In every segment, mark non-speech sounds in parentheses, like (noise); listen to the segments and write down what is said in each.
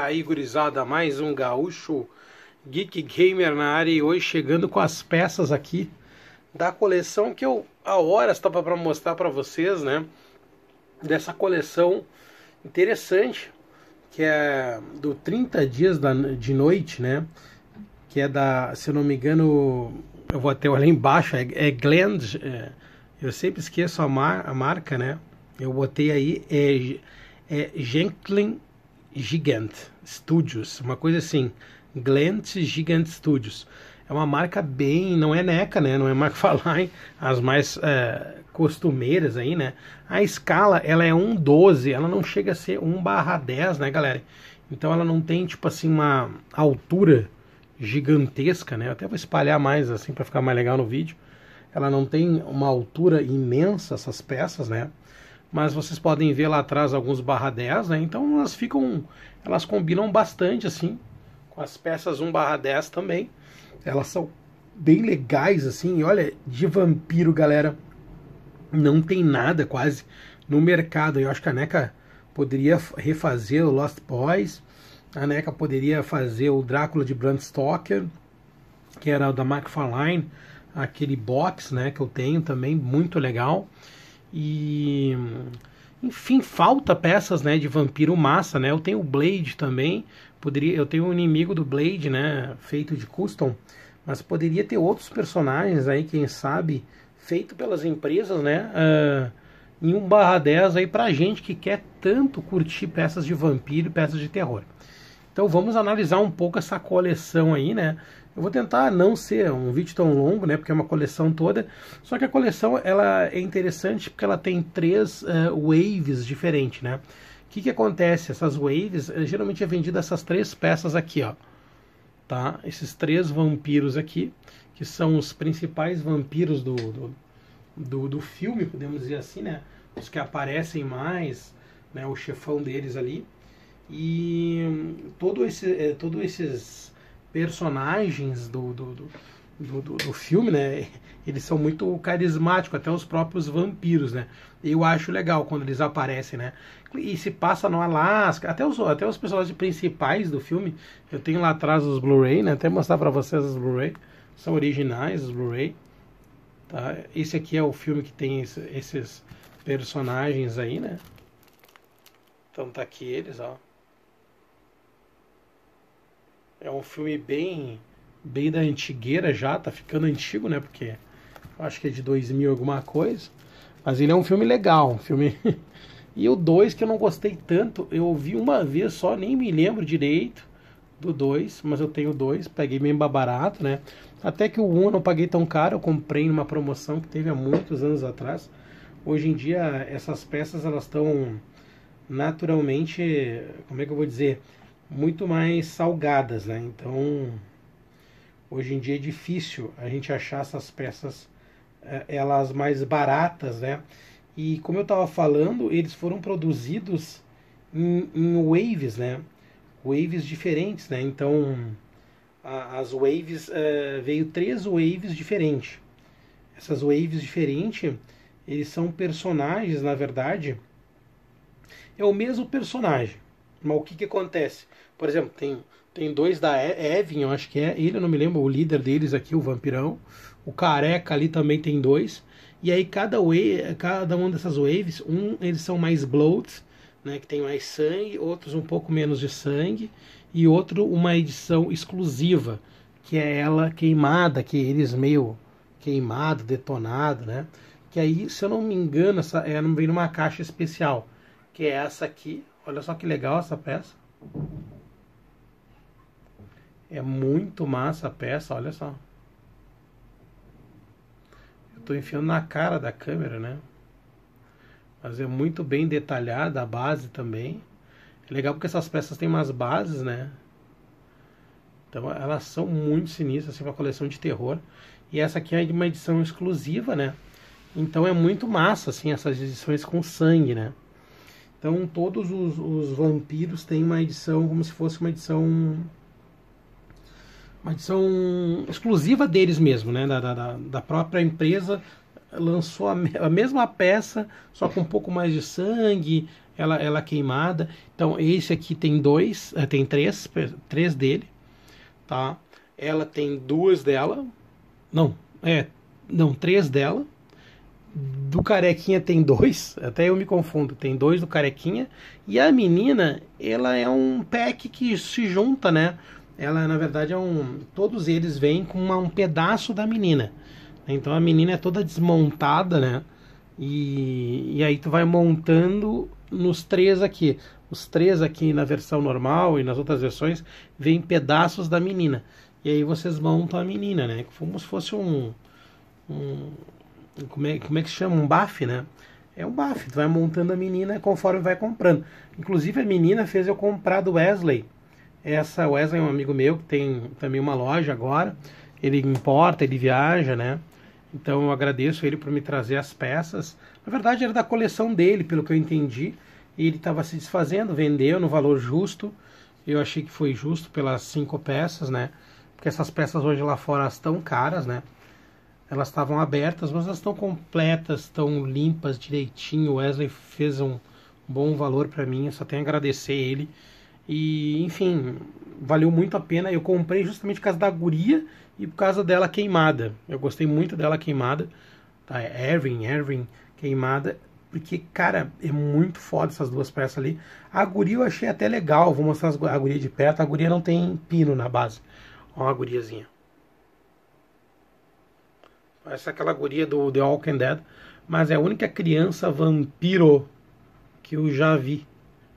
aí, gurizada, mais um gaúcho Geek Gamer na área e hoje chegando com as peças aqui da coleção que eu há horas estava para mostrar para vocês, né? Dessa coleção interessante que é do 30 dias da, de noite, né? Que é da, se eu não me engano, eu vou até olhar embaixo, é, é Glend, é, eu sempre esqueço a, mar, a marca, né? Eu botei aí, é, é Genklin Gigant Studios, uma coisa assim, Glent Gigant Studios. É uma marca bem, não é NECA, né? Não é McFarlane, (laughs) as mais é, costumeiras aí, né? A escala, ela é 1,12, ela não chega a ser 1 10, né, galera? Então ela não tem, tipo assim, uma altura gigantesca, né? Eu até vou espalhar mais, assim, para ficar mais legal no vídeo. Ela não tem uma altura imensa, essas peças, né? mas vocês podem ver lá atrás alguns barra 10, né? Então elas ficam, elas combinam bastante assim, com as peças 1 barra 10 também. Elas são bem legais assim, olha, de vampiro, galera, não tem nada quase no mercado. Eu acho que a NECA poderia refazer o Lost Boys, a NECA poderia fazer o Drácula de Bram Stoker, que era o da McFarlane, aquele box, né, que eu tenho também, muito legal. E enfim, falta peças, né, de vampiro massa, né? Eu tenho o Blade também, poderia, eu tenho um inimigo do Blade, né, feito de custom, mas poderia ter outros personagens aí, quem sabe, feito pelas empresas, né? Uh, em 1/10 aí pra gente que quer tanto curtir peças de vampiro, peças de terror. Então vamos analisar um pouco essa coleção aí, né? Eu vou tentar não ser um vídeo tão longo, né? Porque é uma coleção toda. Só que a coleção ela é interessante porque ela tem três uh, waves diferentes, né? O que, que acontece? Essas waves, eh, geralmente é vendida essas três peças aqui, ó. Tá? Esses três vampiros aqui, que são os principais vampiros do, do, do, do filme, podemos dizer assim, né? Os que aparecem mais, né? O chefão deles ali. E hum, todo esse, é, todos esses personagens do, do, do do, do, do, filme, né? (laughs) Eles são muito carismáticos, até os próprios vampiros, né? Eu acho legal quando eles aparecem, né? E se passa no Alasca, até os, até os personagens principais do filme. Eu tenho lá atrás os Blu-ray, né? Até mostrar para vocês os Blu-ray. São originais os Blu-ray. Tá? Esse aqui é o filme que tem esses personagens aí, né? Então tá aqui eles, ó. É um filme bem bem da antigueira já, tá ficando antigo, né? Porque acho que é de 2000 alguma coisa. Mas ele é um filme legal, um filme. (laughs) e o 2 que eu não gostei tanto, eu ouvi uma vez só, nem me lembro direito do 2, mas eu tenho dois, peguei bem barato, né? Até que o 1 um eu não paguei tão caro, eu comprei numa promoção que teve há muitos anos atrás. Hoje em dia essas peças elas estão naturalmente, como é que eu vou dizer, muito mais salgadas, né? Então, hoje em dia é difícil a gente achar essas peças eh, elas mais baratas, né? E como eu estava falando, eles foram produzidos em, em, waves, né? Waves diferentes, né? Então, a, as waves uh, veio três waves diferentes. Essas waves diferentes, eles são personagens, na verdade. É o mesmo personagem, mas o que, que acontece? Por exemplo, tem, tem dois da Evan, eu acho que é. Ele, eu não me lembro, o líder deles aqui, o vampirão. O careca ali também tem dois. E aí cada, wave, cada uma dessas waves, um eles são mais bloat, né, que tem mais sangue, outros um pouco menos de sangue, e outro uma edição exclusiva, que é ela queimada, que eles meio queimado, detonado, né? Que aí, se eu não me engano, essa é, vem numa caixa especial, que é essa aqui. Olha só que legal essa peça. É muito massa a peça, olha só. Eu estou enfiando na cara da câmera, né? Mas é muito bem detalhada a base também. É legal porque essas peças têm umas bases, né? Então elas são muito sinistras, assim, uma coleção de terror. E essa aqui é uma edição exclusiva, né? Então é muito massa, assim, essas edições com sangue, né? Então todos os, os vampiros têm uma edição como se fosse uma edição uma edição exclusiva deles mesmo, né? Da, da, da própria empresa lançou a, a, mesma peça, só com um pouco mais de sangue, ela, ela queimada. Então esse aqui tem dois, eh, tem três, três dele, tá? Ela tem duas dela, não, é, não três dela. Do carequinha tem dois, até eu me confundo, tem dois do carequinha. E a menina, ela é um pack que se junta, né? ela na verdade é um. Todos eles vêm com uma, um pedaço da menina. Então a menina é toda desmontada, né? E, e aí tu vai montando nos três aqui. Os três aqui na versão normal e nas outras versões vêm pedaços da menina. E aí vocês montam a menina, né? Como se fosse um. um como, é, como é que se chama? Um baf, né? É um baf. Tu vai montando a menina conforme vai comprando. Inclusive a menina fez eu comprar do Wesley essa Wesley é um amigo meu que tem também uma loja agora. Ele importa, ele viaja, né? Então eu agradeço ele por me trazer as peças. Na verdade era da coleção dele, pelo que eu entendi. E ele estava se desfazendo, vendeu no valor justo. Eu achei que foi justo pelas cinco peças, né? Porque essas peças hoje lá fora estão caras, né? Elas estavam abertas, mas elas estão completas, estão limpas direitinho. O Wesley fez um bom valor para mim. Eu só tenho a agradecer ele e, enfim, valeu muito a pena. Eu comprei justamente por causa da guria e por causa dela queimada. Eu gostei muito dela queimada. Tá? É Erwin, Erwin, queimada. Porque, cara, é muito foda essas duas peças ali. A guria eu achei até legal. Vou mostrar a guria de perto. A guria não tem pino na base. Ó, uma guriazinha. Essa é aquela guria do The Walking Dead. Mas é a única criança vampiro que eu já vi.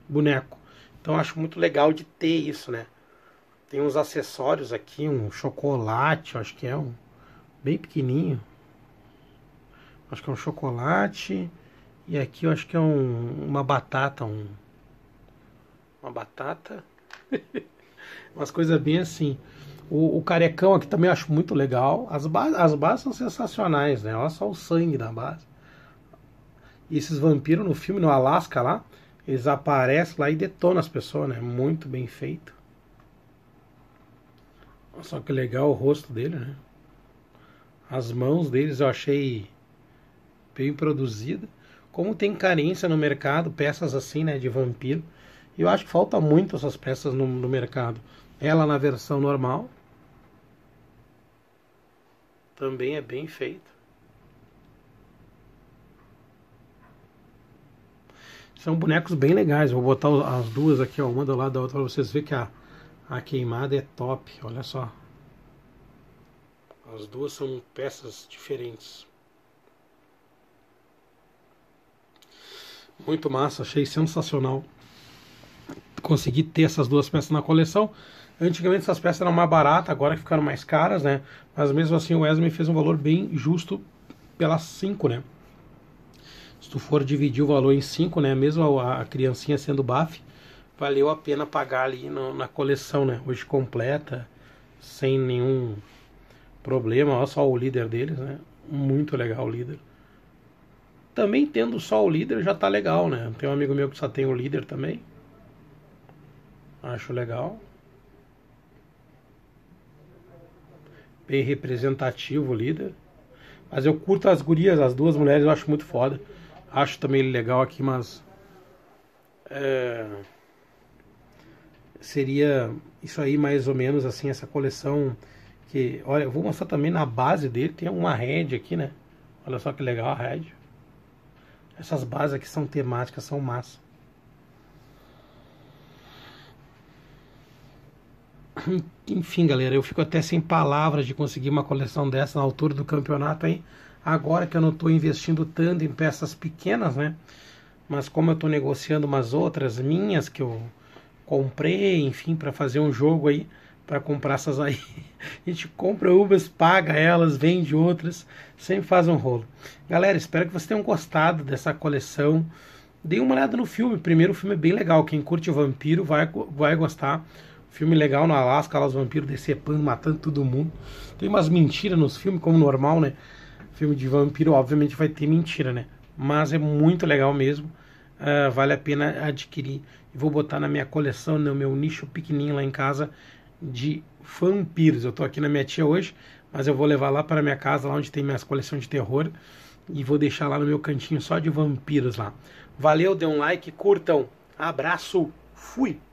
Boneco. Então acho muito legal de ter isso, né? Tem uns acessórios aqui, um chocolate, acho que é um bem pequenininho. Acho que é um chocolate e aqui eu acho que é um, uma batata, um uma batata. (laughs) Umas coisas bem assim. O, o, carecão aqui também eu acho muito legal. As, ba as bases são sensacionais, né? Olha só o sangue da base. E esses vampiros no filme, no Alasca lá, eles aparecem lá e detonam as pessoas, né? Muito bem feito. Só que legal o rosto dele, né? As mãos deles eu achei bem produzida. Como tem carência no mercado, peças assim, né? De vampiro. eu acho que falta muito essas peças no, no mercado. Ela na versão normal. Também é bem feita. São bonecos bem legais. Vou botar as duas aqui, ó, uma do lado da outra, para vocês verem que a, a queimada é top. Olha só. As duas são peças diferentes. Muito massa, achei sensacional. Consegui ter essas duas peças na coleção. Antigamente essas peças eram mais baratas, agora que ficaram mais caras, né? Mas mesmo assim o Wesley fez um valor bem justo pelas 5, né? Se tu for dividir o valor em 5, né? Mesmo a, a criancinha sendo BAF, valeu a pena pagar ali no, na coleção, né? Hoje completa, sem nenhum problema. Olha só o líder deles, né? Muito legal o líder. Também tendo só o líder já tá legal, né? Tem um amigo meu que só tem o líder também. Acho legal. Bem representativo o líder. Mas eu curto as gurias, as duas mulheres eu acho muito foda acho também ele legal aqui, mas é, seria isso aí mais ou menos assim essa coleção que, olha, eu vou mostrar também na base dele tem uma rede aqui, né? Olha só que legal a rede. Essas bases aqui são temáticas, são massa. Enfim, galera, eu fico até sem palavras de conseguir uma coleção dessa na altura do campeonato, hein? Agora que eu não estou investindo tanto em peças pequenas, né? Mas como eu estou negociando umas outras minhas que eu comprei, enfim, para fazer um jogo aí, para comprar essas aí. (laughs) A gente compra umas, paga elas, vende outras, sempre faz um rolo. Galera, espero que vocês tenham gostado dessa coleção. Dê uma olhada no filme. Primeiro, o filme é bem legal. Quem curte o vampiro vai, vai gostar. Filme legal no Alasca, lá os vampiros decepando, matando todo mundo. Tem umas mentiras nos filmes, como normal, né? filme de vampiro, obviamente vai ter mentira, né? Mas é muito legal mesmo. Uh, vale a pena adquirir. Vou botar na minha coleção, no meu nicho pequenininho lá em casa de vampiros. Eu tô aqui na minha tia hoje, mas eu vou levar lá para minha casa, lá onde tem minhas coleções de terror, e vou deixar lá no meu cantinho só de vampiros lá. Valeu, dê um like, curtam. Abraço, fui.